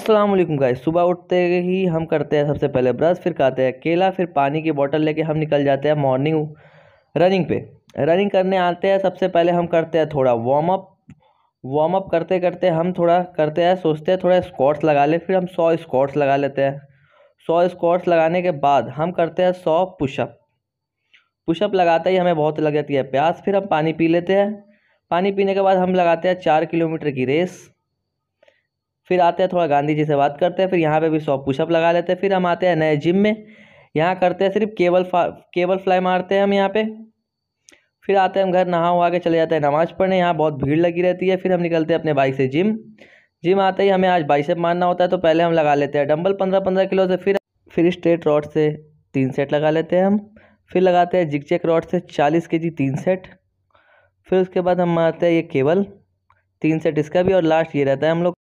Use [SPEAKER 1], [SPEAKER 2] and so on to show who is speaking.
[SPEAKER 1] वालेकुम गाइस सुबह उठते ही हम करते हैं सबसे पहले ब्रश फिर खाते हैं केला फिर पानी की बोतल लेके हम निकल जाते हैं मॉर्निंग रनिंग पे रनिंग करने आते हैं सबसे पहले हम करते हैं थोड़ा वार्म अप वार्म अप करते करते हम थोड़ा करते हैं सोचते हैं थोड़ा स्कॉट्स लगा ले फिर हम सौ स्कॉट्स लगा लेते हैं सौ स्कॉट्स लगाने के बाद हम करते हैं सौ पुशअप पुशअप लगाते ही हमें बहुत लग जाती है प्यास फिर हम पानी पी लेते हैं पानी पीने के बाद हम लगाते हैं चार किलोमीटर की रेस फिर आते हैं थोड़ा गांधी जी से बात करते हैं फिर यहाँ पे भी सौ पुशअप लगा लेते हैं फिर हम आते हैं नए जिम में यहाँ करते हैं सिर्फ केबल फा केबल फ्लाई मारते हैं हम यहाँ पे फिर आते हैं हम घर नहा हुआ के चले जाते हैं नमाज़ पढ़ने यहाँ बहुत भीड़ लगी रहती है फिर हम निकलते हैं अपने बाइक से जिम जिम आते ही हमें आज बाइसेप मारना होता है तो पहले हम लगा लेते हैं डम्बल पंद्रह पंद्रह किलो से फिर फिर स्ट्रेट रॉड से तीन सेट लगा लेते हैं हम फिर लगाते हैं जिग चेक रॉड से चालीस के जी तीन सेट फिर उसके बाद हम मारते हैं ये केबल तीन सेट इसका भी और लास्ट ये रहता है हम लोग